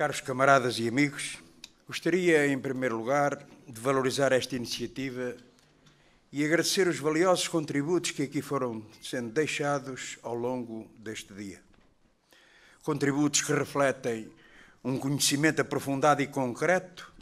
Caros camaradas e amigos, gostaria, em primeiro lugar, de valorizar esta iniciativa e agradecer os valiosos contributos que aqui foram sendo deixados ao longo deste dia. Contributos que refletem um conhecimento aprofundado e concreto,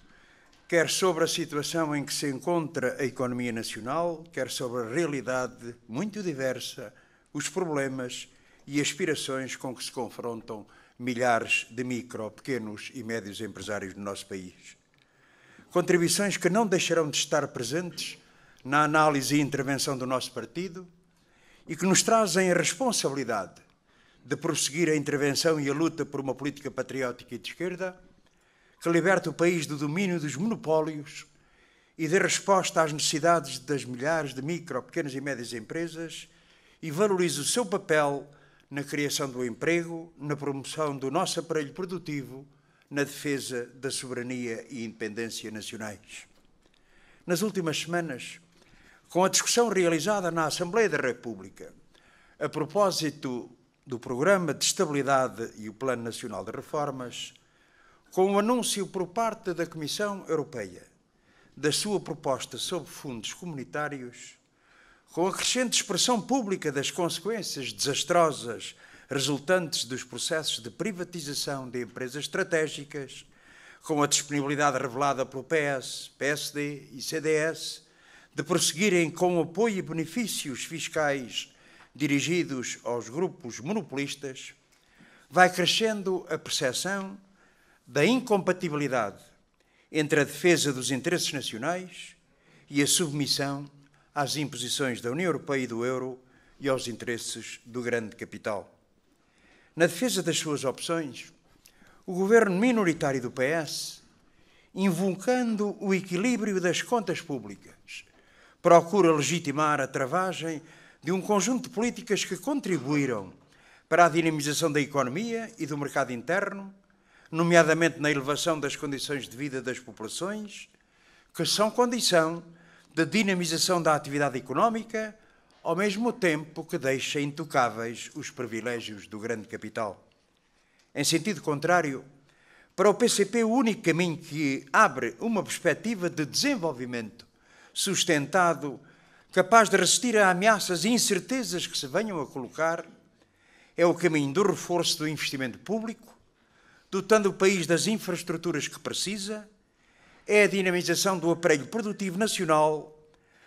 quer sobre a situação em que se encontra a economia nacional, quer sobre a realidade muito diversa, os problemas e aspirações com que se confrontam milhares de micro, pequenos e médios empresários do nosso país. Contribuições que não deixarão de estar presentes na análise e intervenção do nosso partido e que nos trazem a responsabilidade de prosseguir a intervenção e a luta por uma política patriótica e de esquerda que liberte o país do domínio dos monopólios e dê resposta às necessidades das milhares de micro, pequenas e médias empresas e valorize o seu papel na criação do emprego, na promoção do nosso aparelho produtivo, na defesa da soberania e independência nacionais. Nas últimas semanas, com a discussão realizada na Assembleia da República, a propósito do Programa de Estabilidade e o Plano Nacional de Reformas, com o anúncio por parte da Comissão Europeia da sua proposta sobre fundos comunitários, com a crescente expressão pública das consequências desastrosas resultantes dos processos de privatização de empresas estratégicas, com a disponibilidade revelada pelo PS, PSD e CDS de prosseguirem com apoio e benefícios fiscais dirigidos aos grupos monopolistas, vai crescendo a percepção da incompatibilidade entre a defesa dos interesses nacionais e a submissão às imposições da União Europeia e do euro e aos interesses do grande capital. Na defesa das suas opções, o governo minoritário do PS, invocando o equilíbrio das contas públicas, procura legitimar a travagem de um conjunto de políticas que contribuíram para a dinamização da economia e do mercado interno, nomeadamente na elevação das condições de vida das populações, que são condição de dinamização da atividade económica, ao mesmo tempo que deixa intocáveis os privilégios do grande capital. Em sentido contrário, para o PCP, o único caminho que abre uma perspectiva de desenvolvimento sustentado, capaz de resistir a ameaças e incertezas que se venham a colocar, é o caminho do reforço do investimento público, dotando o país das infraestruturas que precisa é a dinamização do aparelho produtivo nacional,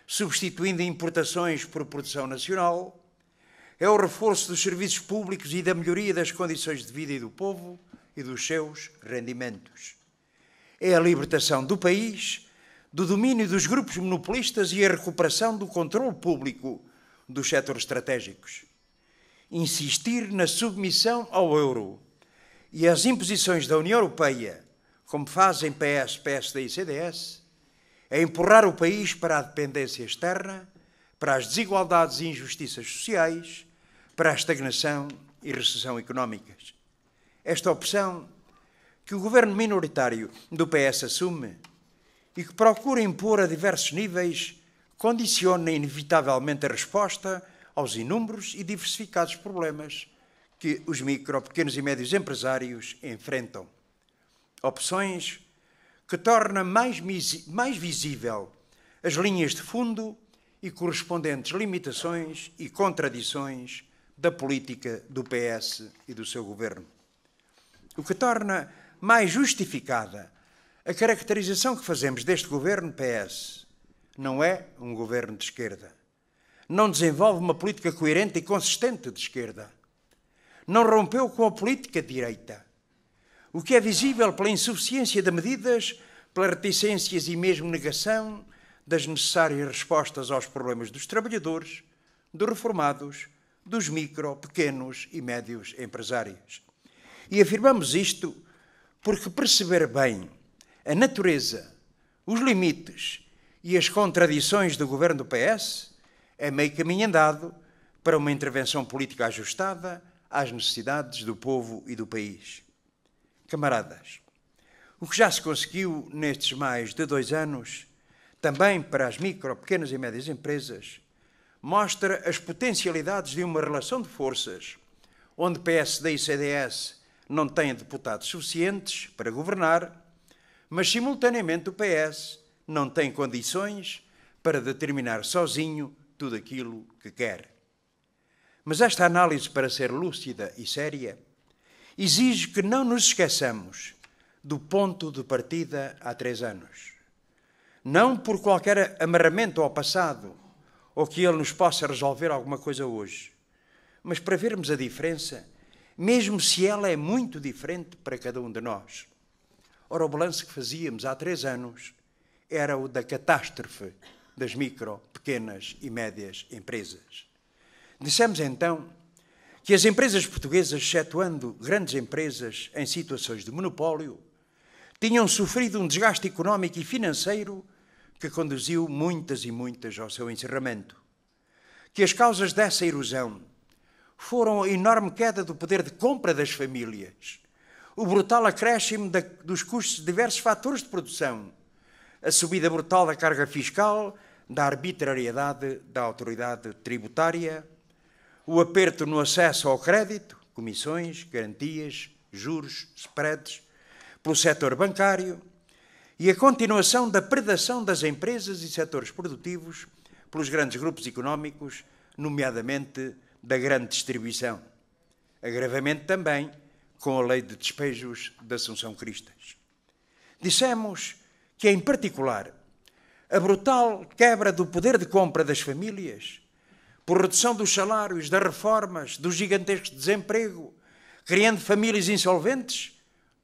substituindo importações por produção nacional, é o reforço dos serviços públicos e da melhoria das condições de vida e do povo e dos seus rendimentos. É a libertação do país do domínio dos grupos monopolistas e a recuperação do controle público dos setores estratégicos. Insistir na submissão ao euro e às imposições da União Europeia como fazem PS, PSD e CDS, é empurrar o país para a dependência externa, para as desigualdades e injustiças sociais, para a estagnação e recessão económicas. Esta opção que o governo minoritário do PS assume e que procura impor a diversos níveis condiciona inevitavelmente a resposta aos inúmeros e diversificados problemas que os micro, pequenos e médios empresários enfrentam opções, que torna mais, mais visível as linhas de fundo e correspondentes limitações e contradições da política do PS e do seu governo. O que torna mais justificada a caracterização que fazemos deste governo PS. Não é um governo de esquerda. Não desenvolve uma política coerente e consistente de esquerda. Não rompeu com a política de direita o que é visível pela insuficiência de medidas, pelas reticências e mesmo negação das necessárias respostas aos problemas dos trabalhadores, dos reformados, dos micro, pequenos e médios empresários. E afirmamos isto porque perceber bem a natureza, os limites e as contradições do governo do PS é meio caminho andado para uma intervenção política ajustada às necessidades do povo e do país camaradas. O que já se conseguiu nestes mais de dois anos, também para as micro, pequenas e médias empresas, mostra as potencialidades de uma relação de forças, onde PSD e CDS não têm deputados suficientes para governar, mas simultaneamente o PS não tem condições para determinar sozinho tudo aquilo que quer. Mas esta análise, para ser lúcida e séria, exige que não nos esqueçamos do ponto de partida há três anos. Não por qualquer amarramento ao passado ou que ele nos possa resolver alguma coisa hoje, mas para vermos a diferença, mesmo se ela é muito diferente para cada um de nós. Ora, o balanço que fazíamos há três anos era o da catástrofe das micro, pequenas e médias empresas. Dissemos então que as empresas portuguesas, excetuando grandes empresas em situações de monopólio, tinham sofrido um desgaste económico e financeiro que conduziu muitas e muitas ao seu encerramento. Que as causas dessa erosão foram a enorme queda do poder de compra das famílias, o brutal acréscimo da, dos custos de diversos fatores de produção, a subida brutal da carga fiscal, da arbitrariedade da autoridade tributária o aperto no acesso ao crédito, comissões, garantias, juros, spreads, pelo setor bancário e a continuação da predação das empresas e setores produtivos pelos grandes grupos económicos, nomeadamente da grande distribuição. Agravamento também com a lei de despejos da de Assunção Cristas. Dissemos que, em particular, a brutal quebra do poder de compra das famílias por redução dos salários, das reformas, do gigantesco desemprego, criando famílias insolventes,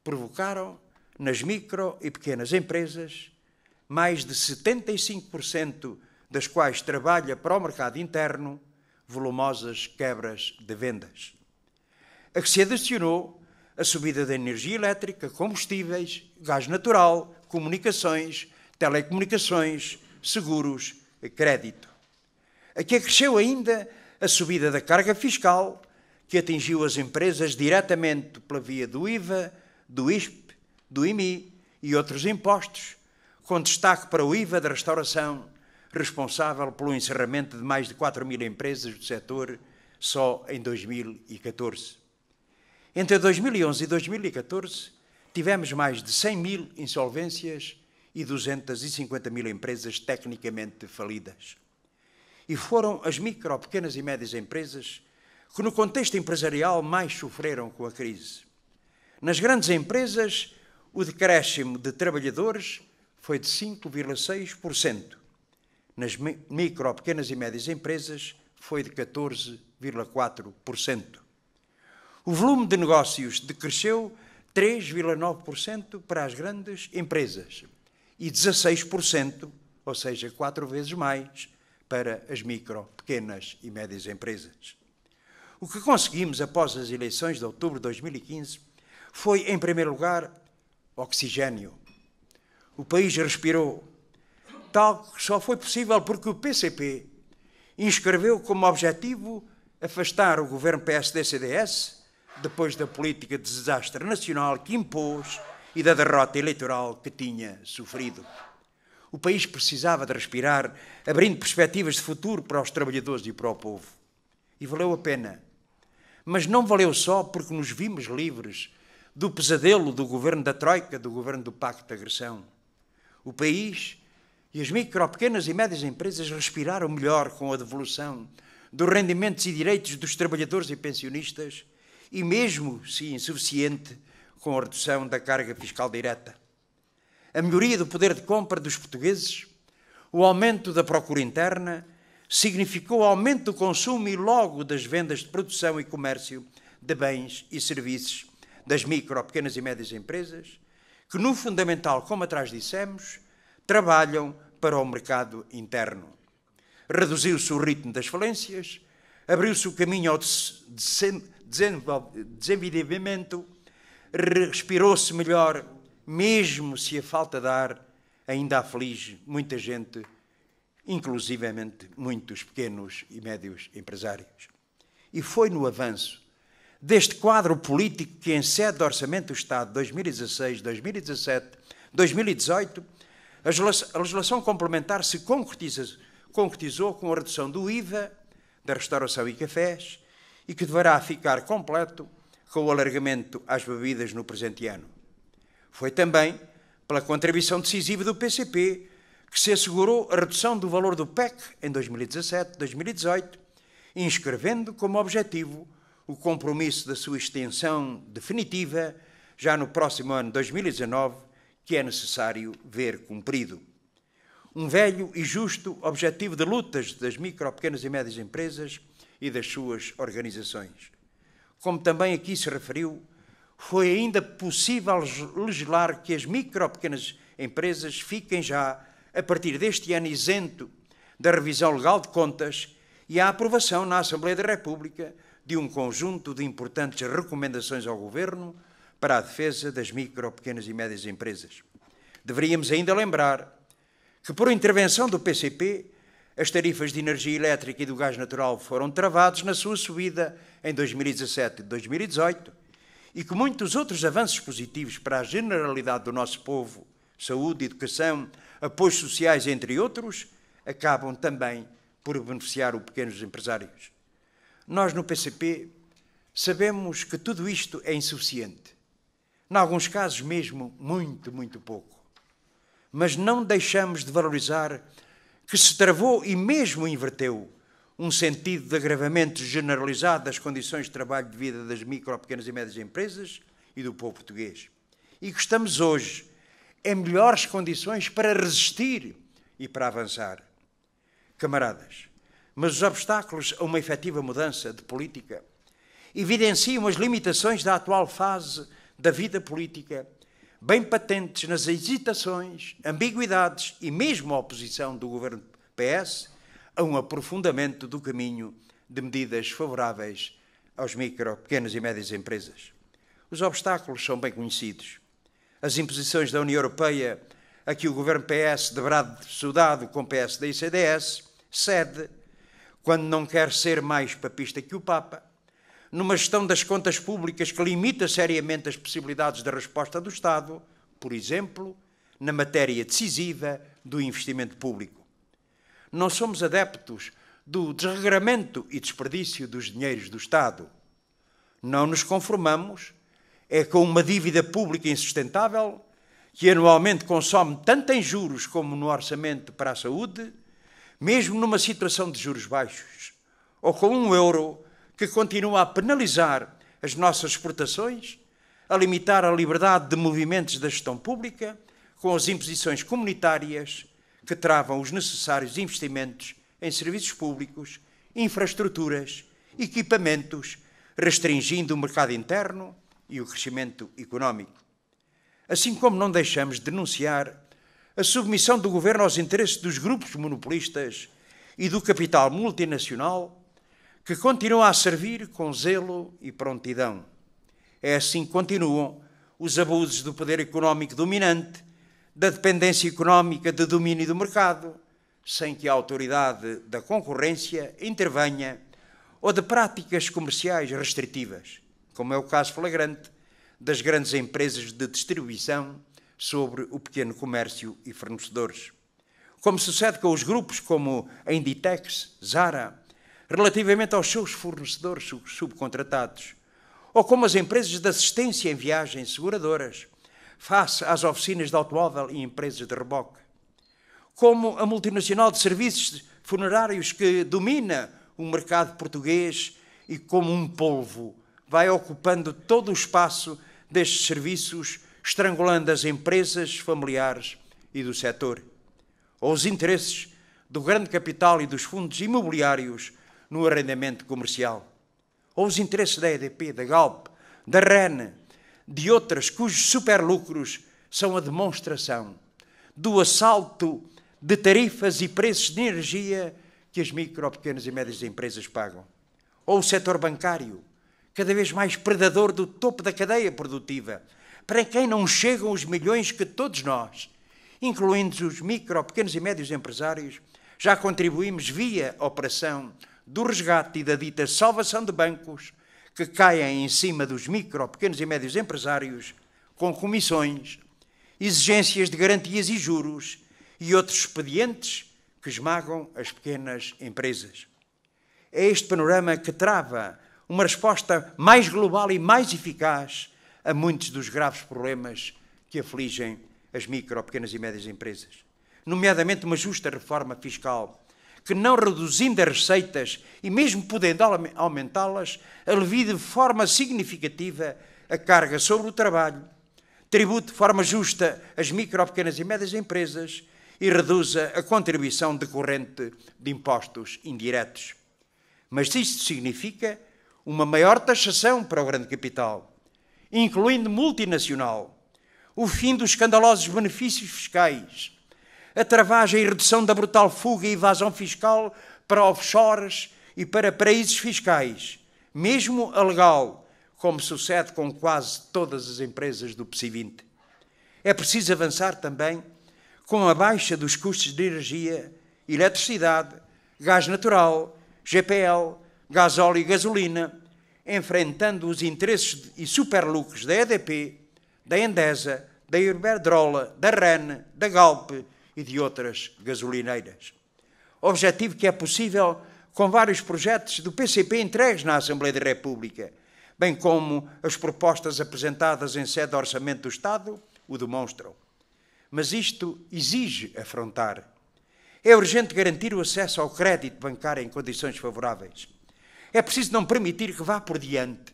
provocaram nas micro e pequenas empresas, mais de 75% das quais trabalha para o mercado interno, volumosas quebras de vendas. A que se adicionou a subida da energia elétrica, combustíveis, gás natural, comunicações, telecomunicações, seguros e crédito que acresceu ainda a subida da carga fiscal, que atingiu as empresas diretamente pela via do IVA, do ISP, do IMI e outros impostos, com destaque para o IVA da restauração, responsável pelo encerramento de mais de 4 mil empresas do setor só em 2014. Entre 2011 e 2014, tivemos mais de 100 mil insolvências e 250 mil empresas tecnicamente falidas e foram as micro, pequenas e médias empresas que, no contexto empresarial, mais sofreram com a crise. Nas grandes empresas, o decréscimo de trabalhadores foi de 5,6%. Nas micro, pequenas e médias empresas, foi de 14,4%. O volume de negócios decresceu 3,9% para as grandes empresas e 16%, ou seja, quatro vezes mais, para as micro, pequenas e médias empresas. O que conseguimos após as eleições de outubro de 2015 foi, em primeiro lugar, oxigênio. O país respirou, tal que só foi possível porque o PCP inscreveu como objetivo afastar o governo PSD-CDS, depois da política de desastre nacional que impôs e da derrota eleitoral que tinha sofrido. O país precisava de respirar, abrindo perspectivas de futuro para os trabalhadores e para o povo. E valeu a pena. Mas não valeu só porque nos vimos livres do pesadelo do governo da Troika, do governo do Pacto de Agressão. O país e as micro, pequenas e médias empresas respiraram melhor com a devolução dos rendimentos e direitos dos trabalhadores e pensionistas e, mesmo se insuficiente, com a redução da carga fiscal direta a melhoria do poder de compra dos portugueses, o aumento da procura interna, significou aumento do consumo e logo das vendas de produção e comércio de bens e serviços das micro, pequenas e médias empresas, que no fundamental, como atrás dissemos, trabalham para o mercado interno. Reduziu-se o ritmo das falências, abriu-se o caminho ao desenvolvimento, respirou-se melhor mesmo se a falta de ar ainda aflige muita gente, inclusivamente muitos pequenos e médios empresários. E foi no avanço deste quadro político que, em sede de Orçamento do Estado 2016, 2017, 2018, a legislação complementar se concretizou com a redução do IVA da restauração e cafés e que deverá ficar completo com o alargamento às bebidas no presente ano. Foi também pela contribuição decisiva do PCP que se assegurou a redução do valor do PEC em 2017-2018, inscrevendo como objetivo o compromisso da sua extensão definitiva já no próximo ano 2019, que é necessário ver cumprido. Um velho e justo objetivo de lutas das micro, pequenas e médias empresas e das suas organizações. Como também aqui se referiu, foi ainda possível legislar que as micro pequenas empresas fiquem já, a partir deste ano, isento da revisão legal de contas e a aprovação na Assembleia da República de um conjunto de importantes recomendações ao Governo para a defesa das micro, pequenas e médias empresas. Deveríamos ainda lembrar que, por intervenção do PCP, as tarifas de energia elétrica e do gás natural foram travadas na sua subida em 2017 e 2018 e que muitos outros avanços positivos para a generalidade do nosso povo, saúde, educação, apoios sociais, entre outros, acabam também por beneficiar os pequenos empresários. Nós, no PCP, sabemos que tudo isto é insuficiente. Em alguns casos, mesmo muito, muito pouco. Mas não deixamos de valorizar que se travou e mesmo inverteu um sentido de agravamento generalizado das condições de trabalho de vida das micro, pequenas e médias empresas e do povo português. E que estamos hoje em melhores condições para resistir e para avançar. Camaradas, mas os obstáculos a uma efetiva mudança de política evidenciam as limitações da atual fase da vida política, bem patentes nas hesitações, ambiguidades e mesmo a oposição do governo PS a um aprofundamento do caminho de medidas favoráveis aos micro, pequenas e médias empresas. Os obstáculos são bem conhecidos. As imposições da União Europeia, a que o governo PS deverá de com PSD e CDS, cede quando não quer ser mais papista que o Papa, numa gestão das contas públicas que limita seriamente as possibilidades da resposta do Estado, por exemplo, na matéria decisiva do investimento público. Não somos adeptos do desregramento e desperdício dos dinheiros do Estado. Não nos conformamos é com uma dívida pública insustentável que anualmente consome tanto em juros como no orçamento para a saúde, mesmo numa situação de juros baixos, ou com um euro que continua a penalizar as nossas exportações, a limitar a liberdade de movimentos da gestão pública, com as imposições comunitárias que travam os necessários investimentos em serviços públicos, infraestruturas, equipamentos, restringindo o mercado interno e o crescimento económico. Assim como não deixamos de denunciar a submissão do governo aos interesses dos grupos monopolistas e do capital multinacional, que continua a servir com zelo e prontidão. É assim que continuam os abusos do poder económico dominante da dependência económica de domínio do mercado, sem que a autoridade da concorrência intervenha, ou de práticas comerciais restritivas, como é o caso flagrante das grandes empresas de distribuição sobre o pequeno comércio e fornecedores. Como sucede com os grupos como a Inditex, Zara, relativamente aos seus fornecedores subcontratados, ou como as empresas de assistência em viagens seguradoras, face às oficinas de automóvel e empresas de reboque. Como a multinacional de serviços funerários que domina o mercado português e, como um polvo, vai ocupando todo o espaço destes serviços, estrangulando as empresas familiares e do setor. Ou os interesses do grande capital e dos fundos imobiliários no arrendamento comercial. Ou os interesses da EDP, da Galp, da REN, de outras cujos superlucros são a demonstração do assalto de tarifas e preços de energia que as micro, pequenas e médias empresas pagam. Ou o setor bancário, cada vez mais predador do topo da cadeia produtiva, para quem não chegam os milhões que todos nós, incluindo os micro, pequenos e médios empresários, já contribuímos via operação do resgate e da dita salvação de bancos que caem em cima dos micro, pequenos e médios empresários com comissões, exigências de garantias e juros e outros expedientes que esmagam as pequenas empresas. É este panorama que trava uma resposta mais global e mais eficaz a muitos dos graves problemas que afligem as micro, pequenas e médias empresas, nomeadamente uma justa reforma fiscal que não reduzindo as receitas e mesmo podendo aumentá-las, alivie de forma significativa a carga sobre o trabalho, tribute de forma justa as micro, pequenas e médias empresas e reduza a contribuição decorrente de impostos indiretos. Mas isto significa uma maior taxação para o grande capital, incluindo multinacional, o fim dos escandalosos benefícios fiscais a travagem e redução da brutal fuga e evasão fiscal para offshores e para paraísos fiscais, mesmo a legal, como sucede com quase todas as empresas do PSI 20. É preciso avançar também com a baixa dos custos de energia, eletricidade, gás natural, GPL, gás óleo e gasolina, enfrentando os interesses e superlucros da EDP, da Endesa, da Iberdrola, da REN, da Galp, e de outras gasolineiras. Objetivo que é possível com vários projetos do PCP entregues na Assembleia da República, bem como as propostas apresentadas em sede do Orçamento do Estado o demonstram. Mas isto exige afrontar. É urgente garantir o acesso ao crédito bancário em condições favoráveis. É preciso não permitir que vá por diante,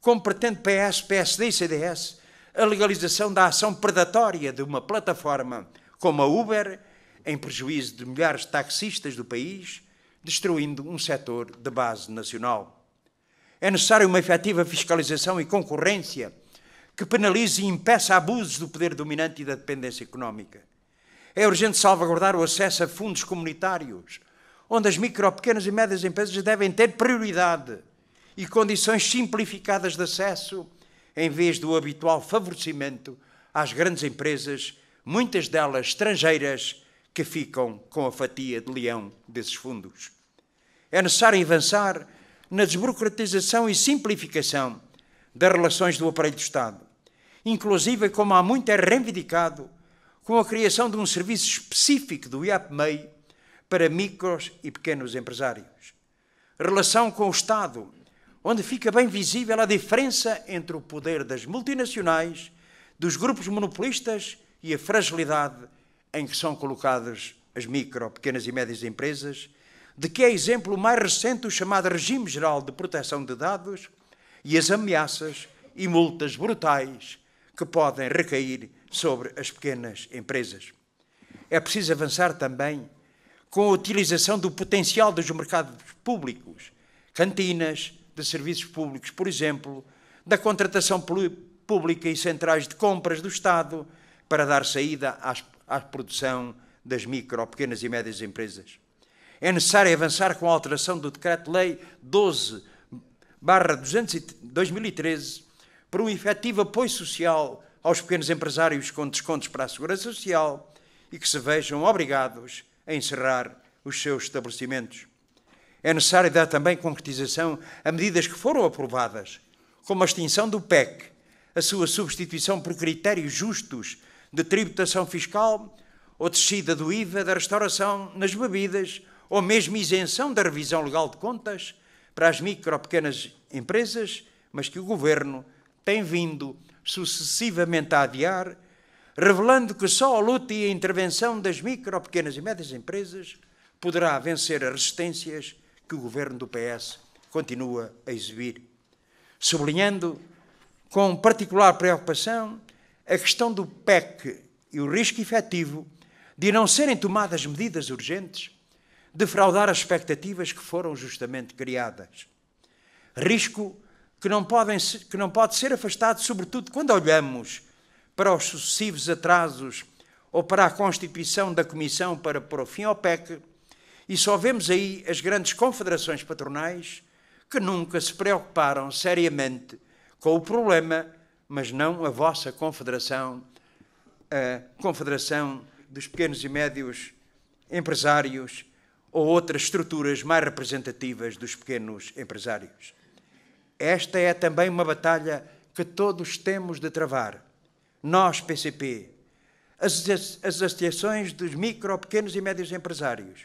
como pretende PS, PSD e CDS, a legalização da ação predatória de uma plataforma como a Uber, em prejuízo de milhares de taxistas do país, destruindo um setor de base nacional. É necessário uma efetiva fiscalização e concorrência que penalize e impeça abusos do poder dominante e da dependência económica. É urgente salvaguardar o acesso a fundos comunitários, onde as micro, pequenas e médias empresas devem ter prioridade e condições simplificadas de acesso, em vez do habitual favorecimento às grandes empresas muitas delas estrangeiras, que ficam com a fatia de leão desses fundos. É necessário avançar na desburocratização e simplificação das relações do aparelho do Estado, inclusive, como há muito é reivindicado, com a criação de um serviço específico do IAPMEI para micros e pequenos empresários. Relação com o Estado, onde fica bem visível a diferença entre o poder das multinacionais, dos grupos monopolistas e a fragilidade em que são colocadas as micro, pequenas e médias empresas, de que é exemplo mais recente o chamado Regime Geral de Proteção de Dados e as ameaças e multas brutais que podem recair sobre as pequenas empresas. É preciso avançar também com a utilização do potencial dos mercados públicos, cantinas de serviços públicos, por exemplo, da contratação pública e centrais de compras do Estado, para dar saída às, à produção das micro, pequenas e médias empresas. É necessário avançar com a alteração do Decreto-Lei 12 barra 2013 por um efetivo apoio social aos pequenos empresários com descontos para a Segurança Social e que se vejam obrigados a encerrar os seus estabelecimentos. É necessário dar também concretização a medidas que foram aprovadas, como a extinção do PEC, a sua substituição por critérios justos de tributação fiscal, ou descida do IVA, da restauração nas bebidas, ou mesmo isenção da revisão legal de contas para as micro pequenas empresas, mas que o governo tem vindo sucessivamente a adiar, revelando que só a luta e a intervenção das micro, pequenas e médias empresas poderá vencer as resistências que o governo do PS continua a exibir, sublinhando com particular preocupação a questão do PEC e o risco efetivo de não serem tomadas medidas urgentes, defraudar as expectativas que foram justamente criadas. Risco que não, podem, que não pode ser afastado, sobretudo quando olhamos para os sucessivos atrasos ou para a constituição da Comissão para pôr fim ao PEC, e só vemos aí as grandes confederações patronais que nunca se preocuparam seriamente com o problema mas não a vossa confederação, a confederação dos pequenos e médios empresários ou outras estruturas mais representativas dos pequenos empresários. Esta é também uma batalha que todos temos de travar. Nós, PCP, as, as associações dos micro, pequenos e médios empresários,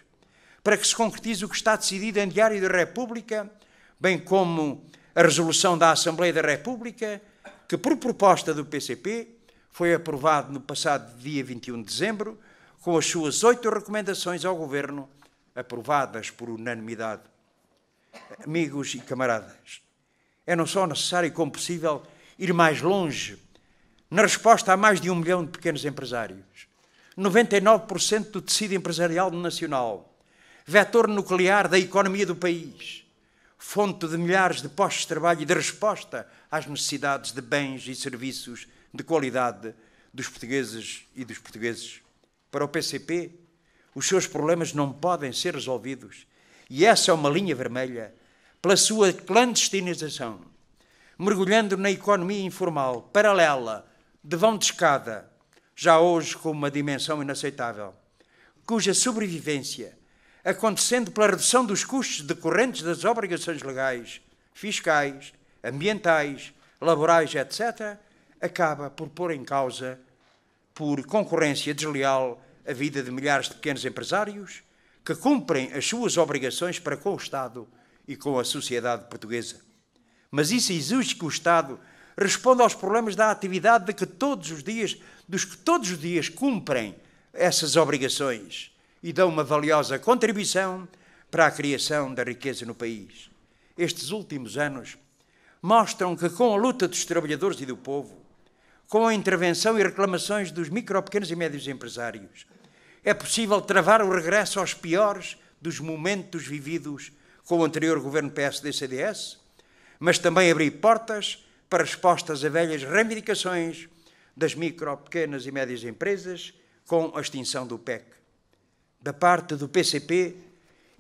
para que se concretize o que está decidido em Diário da República, bem como a resolução da Assembleia da República que, por proposta do PCP, foi aprovado no passado dia 21 de dezembro, com as suas oito recomendações ao Governo, aprovadas por unanimidade. Amigos e camaradas, é não só necessário, como possível, ir mais longe na resposta a mais de um milhão de pequenos empresários, 99% do tecido empresarial nacional, vetor nuclear da economia do país fonte de milhares de postos de trabalho e de resposta às necessidades de bens e serviços de qualidade dos portugueses e dos portugueses. Para o PCP, os seus problemas não podem ser resolvidos e essa é uma linha vermelha pela sua clandestinização, mergulhando na economia informal paralela de vão de escada, já hoje com uma dimensão inaceitável, cuja sobrevivência acontecendo pela redução dos custos decorrentes das obrigações legais, fiscais, ambientais, laborais, etc., acaba por pôr em causa, por concorrência desleal, a vida de milhares de pequenos empresários que cumprem as suas obrigações para com o Estado e com a sociedade portuguesa. Mas isso exige que o Estado responda aos problemas da atividade de que todos os dias, dos que todos os dias cumprem essas obrigações e dão uma valiosa contribuição para a criação da riqueza no país. Estes últimos anos mostram que, com a luta dos trabalhadores e do povo, com a intervenção e reclamações dos micro, pequenos e médios empresários, é possível travar o regresso aos piores dos momentos vividos com o anterior governo PSD-CDS, mas também abrir portas para respostas a velhas reivindicações das micro, pequenas e médias empresas com a extinção do PEC da parte do PCP,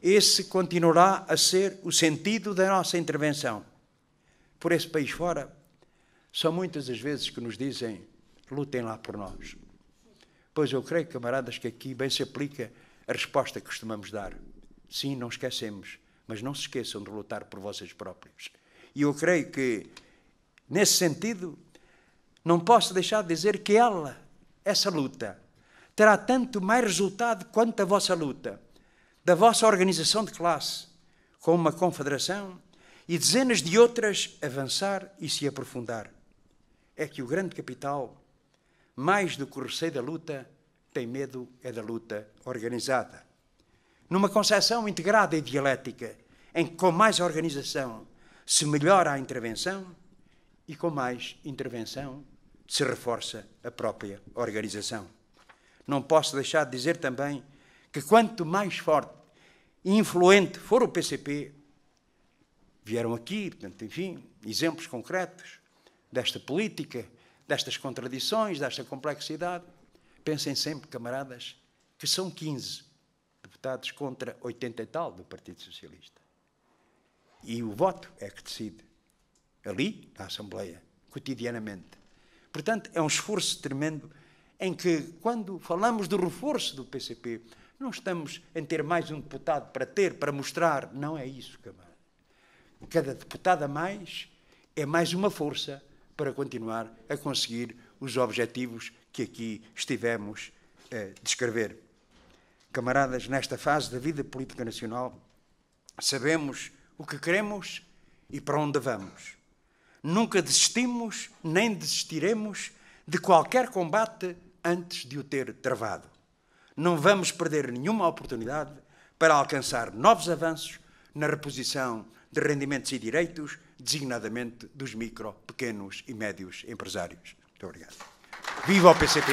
esse continuará a ser o sentido da nossa intervenção. Por esse país fora, são muitas as vezes que nos dizem: lutem lá por nós. Pois eu creio, camaradas, que aqui bem se aplica a resposta que costumamos dar. Sim, não esquecemos, mas não se esqueçam de lutar por vocês próprios. E eu creio que, nesse sentido, não posso deixar de dizer que ela, essa luta, terá tanto mais resultado quanto a vossa luta, da vossa organização de classe, com uma confederação e dezenas de outras avançar e se aprofundar. É que o grande capital, mais do que o receio da luta, tem medo é da luta organizada. Numa concepção integrada e dialética, em que com mais organização se melhora a intervenção e com mais intervenção se reforça a própria organização não posso deixar de dizer também que quanto mais forte e influente for o PCP, vieram aqui, portanto, enfim, exemplos concretos desta política, destas contradições, desta complexidade. Pensem sempre, camaradas, que são 15 deputados contra 80 e tal do Partido Socialista. E o voto é que decide ali, na Assembleia, cotidianamente. Portanto, é um esforço tremendo em que, quando falamos do reforço do PCP, não estamos em ter mais um deputado para ter, para mostrar. Não é isso, Camargo. Cada deputado a mais é mais uma força para continuar a conseguir os objetivos que aqui estivemos a eh, descrever. Camaradas, nesta fase da vida política nacional, sabemos o que queremos e para onde vamos. Nunca desistimos, nem desistiremos de qualquer combate antes de o ter travado. Não vamos perder nenhuma oportunidade para alcançar novos avanços na reposição de rendimentos e direitos, designadamente dos micro, pequenos e médios empresários. Muito obrigado. Viva o PCP!